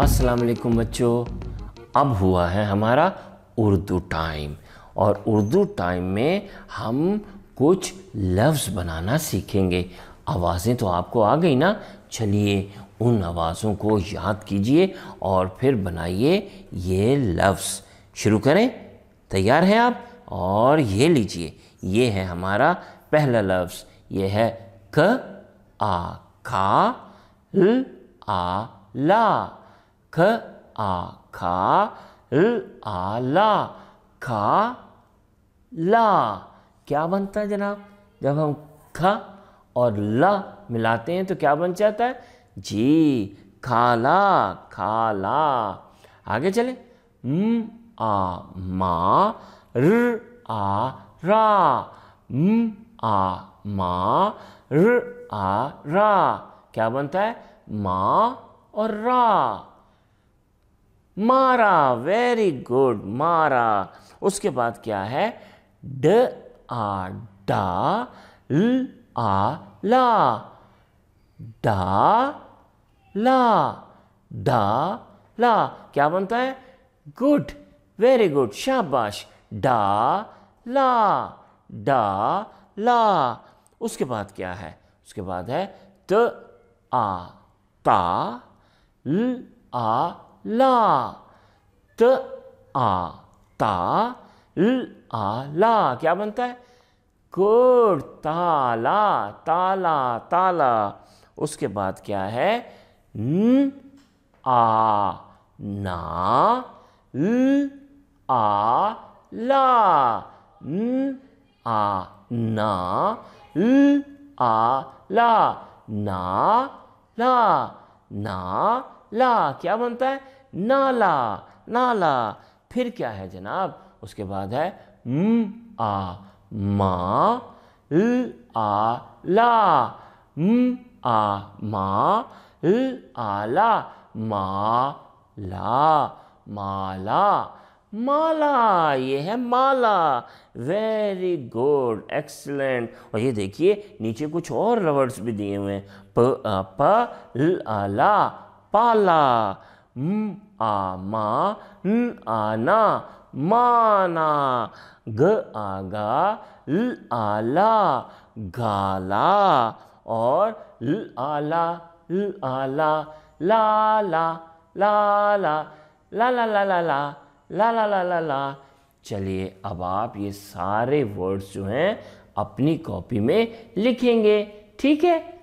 अस्सलाम वालेकुम बच्चों अब हुआ है हमारा उर्दू टाइम और उर्दू टाइम में हम कुछ लफ्ज़ बनाना सीखेंगे आवाज़ें तो आपको आ गई ना चलिए उन आवाज़ों को याद कीजिए और फिर बनाइए ये लफ्ज़ शुरू करें तैयार हैं आप और ये लीजिए ये है हमारा पहला लफ्ज़ ये है क आ खा ल आ ला ख आ खा ल आ ला खा ला क्या बनता है जनाब जब हम ख और ला मिलाते हैं तो क्या बन जाता है जी खाला खाला आगे चले म आ मा र आ रा म आ मा र आ रा क्या बनता है मा और रा मारा वेरी गुड मारा उसके बाद क्या है ड आ डा ल आ ला डा ला डा ला क्या बनता है गुड वेरी गुड शाबाश डा ला डा ला उसके बाद क्या है उसके बाद है त आ ता ल आ ला त आ ता ल आ ला क्या बनता है गुड ताला ताला ताला उसके बाद क्या है न आ ना ल आ ला न आ ना ल आ ला ना ला ना ला क्या बनता है नाला नाला फिर क्या है जनाब उसके बाद है म आ मा ल आ ला म आ मा ल आ ला मा ला माला माला ये है माला वेरी गुड एक्सलेंट और ये देखिए नीचे कुछ और रवर्ड्स भी दिए हुए हैं प आ, प ल आ ला पाला म आमा न आना माना ग आगा ल आला गाला और ल आला ल आला ला लाला ला ला ला ला ला ला ला ला ला ला ला ला चलिए अब आप ये सारे वर्ड्स जो हैं अपनी कॉपी में लिखेंगे ठीक है